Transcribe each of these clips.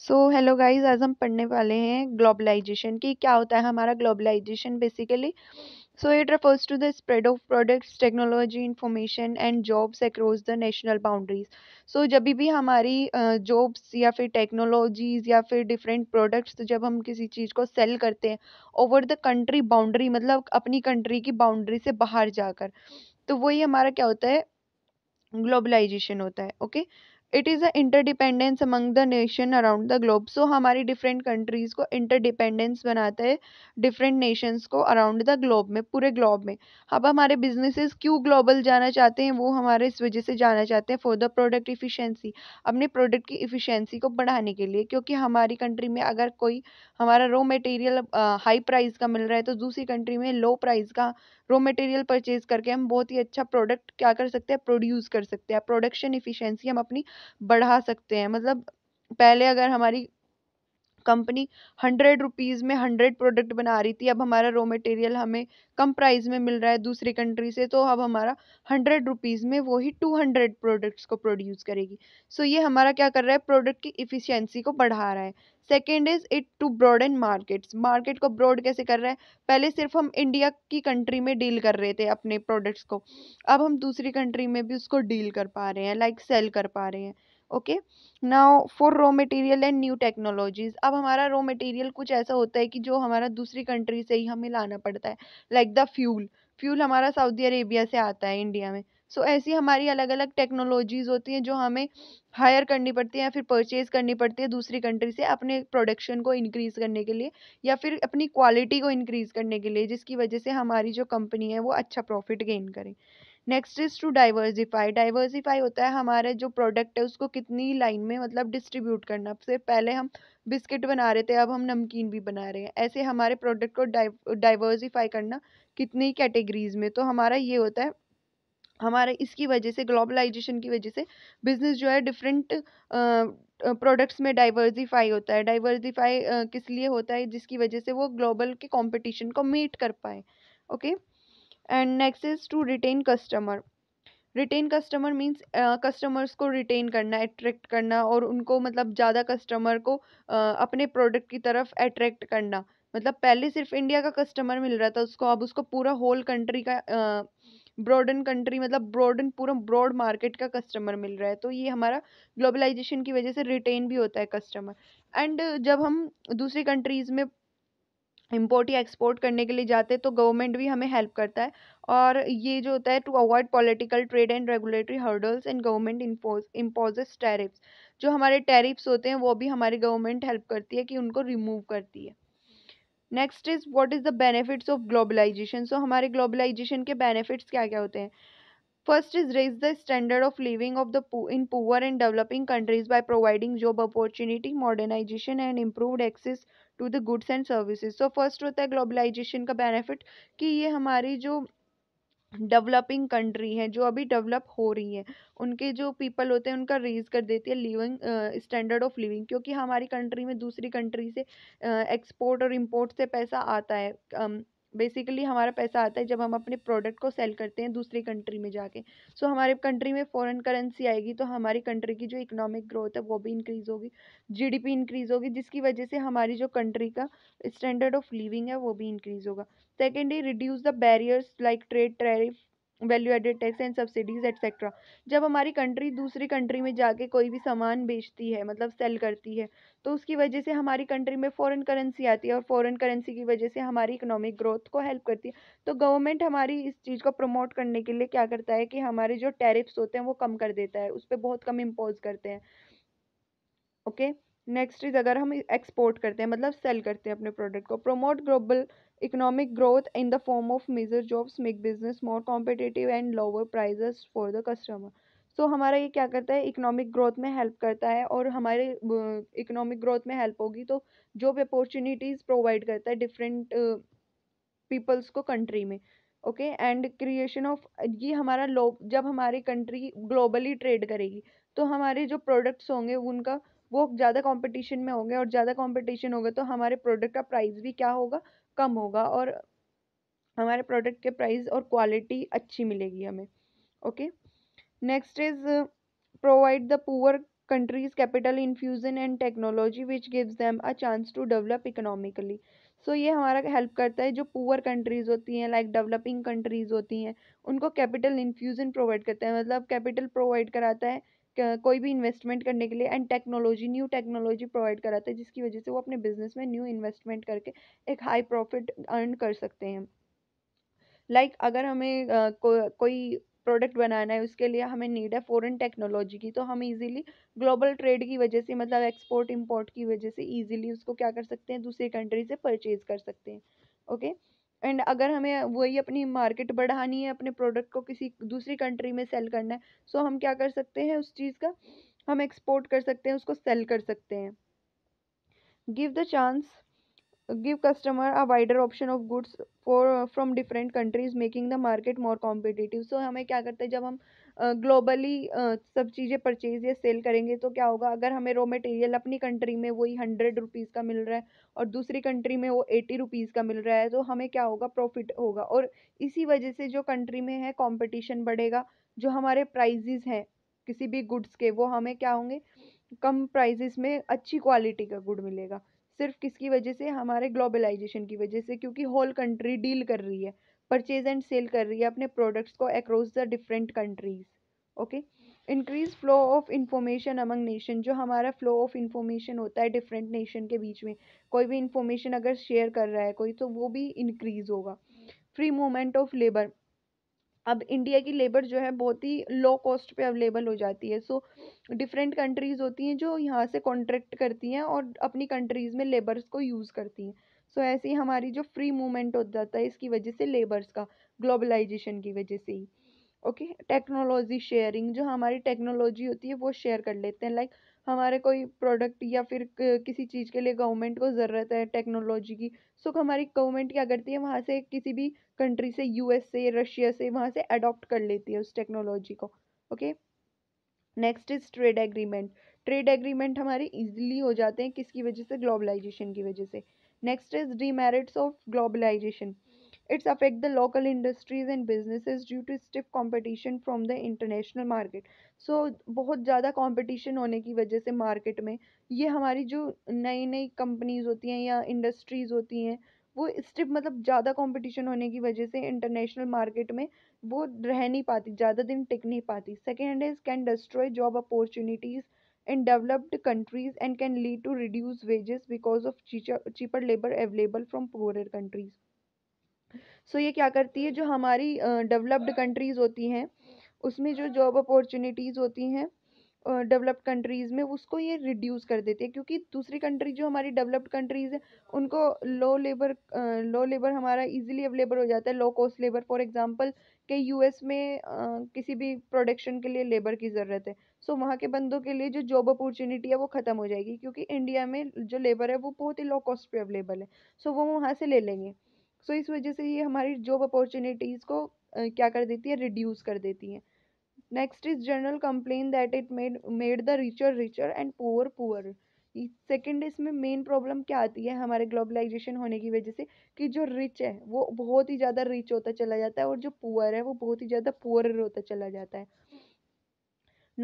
So hello guys आज हम पढ़ने वाले हैं ग्लोबलाइजेशन की क्या होता है हमारा globalization basically so it refers to the spread of products technology information and jobs across the national boundaries so जब भी हमारी जॉब्स या फिर टेक्नोलॉजीज या फिर डिफरेंट प्रोडक्ट्स तो जब हम किसी चीज़ को सेल करते हैं ओवर द कंट्री बाउंड्री मतलब अपनी कंट्री की बाउंड्री से बाहर जाकर तो वही हमारा क्या होता है ग्लोबलाइजेशन होता है okay okay? It is a interdependence among the nation around the globe so हमारी डिफरेंट कंट्रीज़ को इंटरडिपेंडेंस बनाता है डिफरेंट नेशंस को अराउंड द ग्लोब में पूरे ग्लोब में अब हमारे बिजनेसेस क्यों ग्लोबल जाना चाहते हैं वो हमारे इस वजह से जाना चाहते हैं फॉर द प्रोडक्ट इफ़िशेंसी अपने प्रोडक्ट की इफ़िशेंसी को बढ़ाने के लिए क्योंकि हमारी कंट्री में अगर कोई हमारा रॉ मटेरियल हाई प्राइस का मिल रहा है तो दूसरी कंट्री में लो प्राइस का रॉ मटेरियल परचेज करके हम बहुत ही अच्छा प्रोडक्ट क्या कर सकते हैं प्रोड्यूस कर सकते हैं प्रोडक्शन इफ़िशेंसी हम अपनी बढ़ा सकते हैं मतलब पहले अगर हमारी कंपनी हंड्रेड रुपीज़ में हंड्रेड प्रोडक्ट बना रही थी अब हमारा रॉ मटेरियल हमें कम प्राइस में मिल रहा है दूसरी कंट्री से तो अब हमारा हंड्रेड रुपीज़ में वही टू हंड्रेड प्रोडक्ट्स को प्रोड्यूस करेगी सो so ये हमारा क्या कर रहा है प्रोडक्ट की इफ़िशियंसी को बढ़ा रहा है second is it to broad and markets market को ब्रॉड कैसे कर रहा है पहले सिर्फ हम इंडिया की कंट्री में डील कर रहे थे अपने प्रोडक्ट्स को अब हम दूसरी कंट्री में भी उसको डील कर पा रहे हैं लाइक like सेल कर पा रहे हैं okay now for raw material and new technologies अब हमारा रॉ मटेरियल कुछ ऐसा होता है कि जो हमारा दूसरी कंट्री से ही हमें लाना पड़ता है लाइक द फ्यूल फ्यूल हमारा सऊदी अरेबिया से आता है इंडिया में सो so, ऐसी हमारी अलग अलग टेक्नोलॉजीज़ होती हैं जो हमें हायर करनी पड़ती है या फिर परचेज़ करनी पड़ती है दूसरी कंट्री से अपने प्रोडक्शन को इनक्रीज़ करने के लिए या फिर अपनी क्वालिटी को इनक्रीज़ करने के लिए जिसकी वजह से हमारी जो कंपनी है वो अच्छा प्रॉफिट गेन करें next is to diversify diversify होता है हमारे जो प्रोडक्ट है उसको कितनी लाइन में मतलब डिस्ट्रीब्यूट करना सिर्फ पहले हम बिस्किट बना रहे थे अब हम नमकीन भी बना रहे हैं ऐसे हमारे प्रोडक्ट को डाइवर्सिफाई करना कितनी कैटेगरीज में तो हमारा ये होता है हमारे इसकी वजह से ग्लोबलाइजेशन की वजह से बिज़नेस जो है डिफरेंट प्रोडक्ट्स में डाइवर्सिफाई होता है डाइवर्सिफाई किस लिए होता है जिसकी वजह से वो ग्लोबल के कंपटीशन को मीट कर पाए okay okay? And next is to retain customer retain customer means customers को रिटेन करना अट्रैक्ट करना और उनको मतलब ज़्यादा कस्टमर को uh, अपने प्रोडक्ट की तरफ अट्रैक्ट करना मतलब पहले सिर्फ इंडिया का कस्टमर मिल रहा था उसको अब उसको पूरा होल कंट्री का ब्रॉडन uh, कंट्री मतलब ब्रॉडन पूरा ब्रॉड मार्केट का कस्टमर मिल रहा है तो ये हमारा ग्लोबलाइजेशन की वजह से रिटेन भी होता है कस्टमर एंड जब हम दूसरी कंट्रीज़ में इम्पोर्ट या एक्सपोर्ट करने के लिए जाते हैं तो गवर्नमेंट भी हमें हेल्प करता है और ये जो होता है to avoid political trade and regulatory hurdles and government impose imposes tariffs जो हमारे टैरिफ्स होते हैं वो भी हमारी गवर्नमेंट हेल्प करती है कि उनको रिमूव करती है next is what is the benefits of globalization so हमारे ग्लोबलाइजेशन के बेनिफिट्स क्या क्या होते हैं first is raise the standard of living of the in poor and developing countries by providing job opportunity modernization and and access to the goods and services so फर्स्ट होता है globalisation का benefit कि ये हमारी जो डेवलपिंग कंट्री हैं जो अभी डेवलप हो रही हैं उनके जो पीपल होते हैं उनका रेज कर देती है लिविंग स्टैंडर्ड ऑफ लिविंग क्योंकि हमारी कंट्री में दूसरी कंट्री से एक्सपोर्ट uh, और इम्पोर्ट से पैसा आता है um, बेसिकली हमारा पैसा आता है जब हम अपने प्रोडक्ट को सेल करते हैं दूसरी कंट्री में जाके सो so, हमारे कंट्री में फॉरेन करेंसी आएगी तो हमारी कंट्री की जो इकोनॉमिक ग्रोथ है वो भी इंक्रीज़ होगी जीडीपी इंक्रीज़ होगी जिसकी वजह से हमारी जो कंट्री का स्टैंडर्ड ऑफ लिविंग है वो भी इंक्रीज़ होगा secondly reduce the barriers like trade tariff value added tax and subsidies etcetera जब हमारी कंट्री दूसरी कंट्री में जाके कोई भी सामान बेचती है मतलब सेल करती है तो उसकी वजह से हमारी कंट्री में फॉरेन करेंसी आती है और फॉरेन करेंसी की वजह से हमारी इकोनॉमिक ग्रोथ को हेल्प करती है तो गवर्नमेंट हमारी इस चीज़ को प्रमोट करने के लिए क्या करता है कि हमारे जो टैरिफ्स होते हैं वो कम कर देता है उस पर बहुत कम इम्पोज करते हैं ओके okay? नेक्स्ट इज़ अगर हम एक्सपोर्ट करते हैं मतलब सेल करते हैं अपने प्रोडक्ट को promote global economic growth in the form of major jobs make business more competitive and lower prices for the customer so हमारा ये क्या करता है इकोनॉमिक ग्रोथ में हेल्प करता है और हमारे इकोनॉमिक ग्रोथ में हेल्प होगी तो जॉब अपॉर्चुनिटीज़ प्रोवाइड करता है डिफरेंट पीपल्स को कंट्री में ओके एंड क्रिएशन ऑफ ये हमारा लो जब हमारी कंट्री ग्लोबली ट्रेड करेगी तो हमारे जो प्रोडक्ट्स होंगे उनका वो ज़्यादा कंपटीशन में होंगे और ज़्यादा कंपटीशन होगा तो हमारे प्रोडक्ट का प्राइस भी क्या होगा कम होगा और हमारे प्रोडक्ट के प्राइस और क्वालिटी अच्छी मिलेगी हमें okay next is provide the poor countries capital infusion and technology which gives them a chance to develop economically so ये हमारा हेल्प करता है जो पुअर कंट्रीज़ होती हैं लाइक डेवलपिंग कंट्रीज़ होती हैं उनको कैपिटल इन्फ्यूज़न प्रोवाइड करता है मतलब कैपिटल प्रोवाइड कराता है कोई भी इन्वेस्टमेंट करने के लिए and technology new technology provide कराता है जिसकी वजह से वो अपने बिजनेस में न्यू इन्वेस्टमेंट करके एक हाई प्रॉफिट अर्न कर सकते हैं लाइक like, अगर हमें uh, को, कोई प्रोडक्ट बनाना है उसके लिए हमें नीड है फॉरेन टेक्नोलॉजी की तो हम इजीली ग्लोबल ट्रेड की वजह से मतलब एक्सपोर्ट इंपोर्ट की वजह से इजीली उसको क्या कर सकते हैं दूसरी कंट्री से परचेज कर सकते हैं ओके okay? एंड अगर हमें वही अपनी मार्केट बढ़ानी है अपने प्रोडक्ट को किसी दूसरी कंट्री में सेल करना है सो तो हम क्या कर सकते हैं उस चीज़ का हम एक्सपोर्ट कर सकते हैं उसको सेल कर सकते हैं give the chance give customer a wider option of goods for uh, from different countries making the market more competitive so हमें क्या करते हैं जब हम ग्लोबली uh, uh, सब चीज़ें परचेज या सेल करेंगे तो क्या होगा अगर हमें रॉ मटेरियल अपनी कंट्री में वही हंड्रेड रुपीज़ का मिल रहा है और दूसरी कंट्री में वो एटी रुपीज़ का मिल रहा है तो हमें क्या होगा प्रॉफिट होगा और इसी वजह से जो कंट्री में है कॉम्पिटिशन बढ़ेगा जो हमारे प्राइजेज हैं किसी भी गुड्स के वो हमें क्या होंगे कम प्राइजेस में अच्छी क्वालिटी का गुड़ मिलेगा सिर्फ किसकी वजह से हमारे ग्लोबलाइजेशन की वजह से क्योंकि होल कंट्री डील कर रही है परचेज एंड सेल कर रही है अपने प्रोडक्ट्स को across the different countries okay increase flow of information among nation जो हमारा फ्लो ऑफ इंफॉर्मेशन होता है डिफरेंट नेशन के बीच में कोई भी इंफॉर्मेशन अगर शेयर कर रहा है कोई तो वो भी इंक्रीज़ होगा फ्री मूवमेंट ऑफ लेबर अब इंडिया की लेबर जो है बहुत ही लो कॉस्ट पे अवेलेबल हो जाती है सो डिफरेंट कंट्रीज़ होती हैं जो यहाँ से कॉन्ट्रैक्ट करती हैं और अपनी कंट्रीज़ में लेबर्स को यूज़ करती हैं सो so, ऐसे ही हमारी जो फ्री मूवमेंट हो जाता है इसकी वजह से लेबर्स का ग्लोबलाइजेशन की वजह से ही ओके टेक्नोलॉजी शेयरिंग जो हमारी टेक्नोलॉजी होती है वो शेयर कर लेते हैं लाइक हमारे कोई प्रोडक्ट या फिर किसी चीज़ के लिए गवर्नमेंट को ज़रूरत है टेक्नोलॉजी की सो हमारी गवर्नमेंट क्या करती है वहाँ से किसी भी कंट्री से एस से रशिया से वहाँ से अडोप्ट कर लेती है उस टेक्नोलॉजी को okay next is trade agreement trade agreement हमारे इजीली हो जाते हैं किसकी वजह से ग्लोबलाइजेशन की वजह से next is demerits of globalization it's affect the local industries and business due to stiff competition from the international market so बहुत ज़्यादा कॉम्पिटिशन होने की वजह से मार्केट में ये हमारी जो नई नई कंपनीज होती हैं या इंडस्ट्रीज होती हैं वो स्टिफ मतलब ज़्यादा कॉम्पिटिशन होने की वजह से इंटरनेशनल मार्केट में वो रह नहीं पाती ज़्यादा दिन टिक नहीं पाती second is can destroy job opportunities in developed countries and can lead to reduce wages because of cheaper labour available from poor countries so ये क्या करती है जो हमारी डेवलप्ड कंट्रीज़ होती हैं उसमें जो जॉब अपॉर्चुनिटीज़ होती हैं डेवलप्ड कंट्रीज़ में उसको ये रिड्यूस कर देती है क्योंकि दूसरी कंट्री जो हमारी डेवलप्ड कंट्रीज़ है उनको लो लेबर लो लेबर हमारा इजीली अवेलेबल हो जाता है low cost labour for example के यूएस में uh, किसी भी प्रोडक्शन के लिए लेबर की ज़रूरत है सो so, वहाँ के बंदों के लिए जो जॉब अपॉर्चुनिटी है वो ख़त्म हो जाएगी क्योंकि इंडिया में जो लेबर है वो बहुत ही लो कॉस्ट पर अवेलेबल है सो so, वो वहाँ से ले लेंगे सो तो इस वजह से ये हमारी जॉब अपॉर्चुनिटीज़ को क्या कर देती है रिड्यूस कर देती है next is general complain that it made made the richer richer and poor poor second इसमें मेन प्रॉब्लम क्या आती है हमारे ग्लोबलाइजेशन होने की वजह से कि जो रिच है वो बहुत ही ज़्यादा रिच होता चला जाता है और जो पुअर है वो बहुत ही ज़्यादा पुअर होता चला जाता है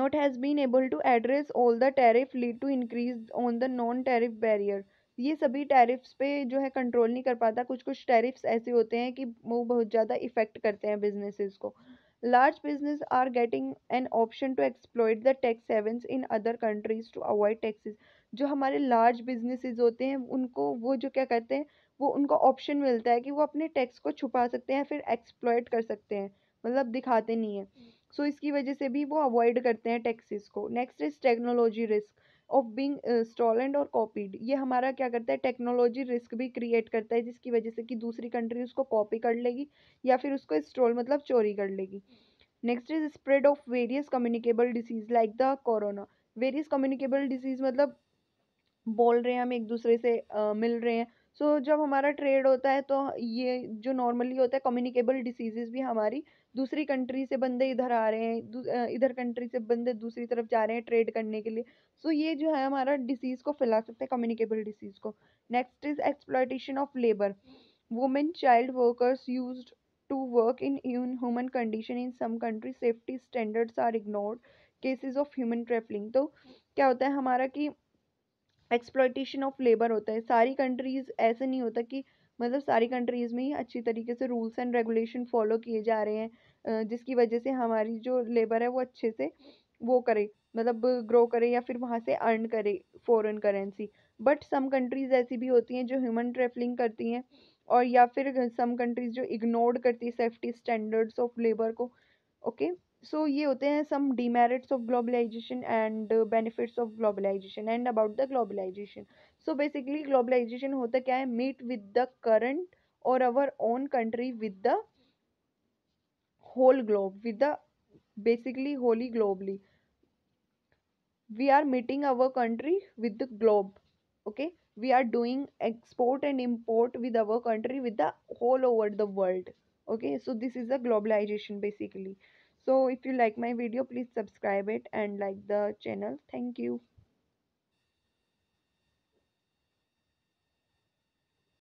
not has been able to address all the tariff lead to increase on the non tariff barrier ये सभी टैरिफ्स पे जो है कंट्रोल नहीं कर पाता कुछ कुछ टैरिफ्स ऐसे होते हैं कि वो बहुत ज़्यादा इफ़ेक्ट करते हैं बिजनेसेस को large business are getting an option to exploit the tax haven in other countries to avoid taxes जो हमारे लार्ज businesses होते हैं उनको वो जो क्या करते हैं वो उनको ऑप्शन मिलता है कि वो अपने टैक्स को छुपा सकते हैं फिर एक्सप्लॉयट कर सकते हैं मतलब दिखाते नहीं है सो हम्म। so, इसकी वजह से भी वो अवॉइड करते हैं टैक्सेस को next is technology risk of being stolen और कॉपीड ये हमारा क्या करता है टेक्नोलॉजी रिस्क भी क्रिएट करता है जिसकी वजह से कि दूसरी कंट्री उसको कॉपी कर लेगी या फिर उसको स्टॉल मतलब चोरी कर लेगी next is spread of various communicable disease like the corona various communicable disease मतलब बोल रहे हैं हम एक दूसरे से आ, मिल रहे हैं सो so, जब हमारा ट्रेड होता है तो ये जो नॉर्मली होता है कम्युनिकेबल डिसीजेज भी हमारी दूसरी कंट्री से बंदे इधर आ रहे हैं इधर कंट्री से बंदे दूसरी तरफ जा रहे हैं ट्रेड करने के लिए सो so, ये जो है हमारा डिसीज़ को फैला सकते हैं कम्युनिकेबल डिसीज़ को next is exploitation of labour women child workers use to work in human condition in some country safety standards are ignored cases of human travelling तो क्या होता है हमारा कि एक्सप्लाइटेशन ऑफ लेबर होता है सारी कंट्रीज़ ऐसे नहीं होता कि मतलब सारी कंट्रीज़ में ही अच्छी तरीके से रूल्स एंड रेगुलेशन फॉलो किए जा रहे हैं जिसकी वजह से हमारी जो लेबर है वो अच्छे से वो करे मतलब ग्रो करे या फिर वहाँ से अर्न करे foreign currency but some countries ऐसी भी होती हैं जो ह्यूमन ट्रेवलिंग करती हैं और या फिर सम कंट्रीज़ जो इग्नोर करती है सेफ्टी स्टैंडर्ड्स ऑफ लेबर को ओके सो so, ये होते हैं some demerits of globalisation and benefits of globalisation and about the globalisation so basically globalisation होता क्या है मीट विद द करंट और our own country with the whole globe with the basically wholly globally we are meeting our country with the globe okay we are doing export and import with our country with the whole over the world okay so this is a globalisation basically so if you like my video please subscribe it and like the channel thank you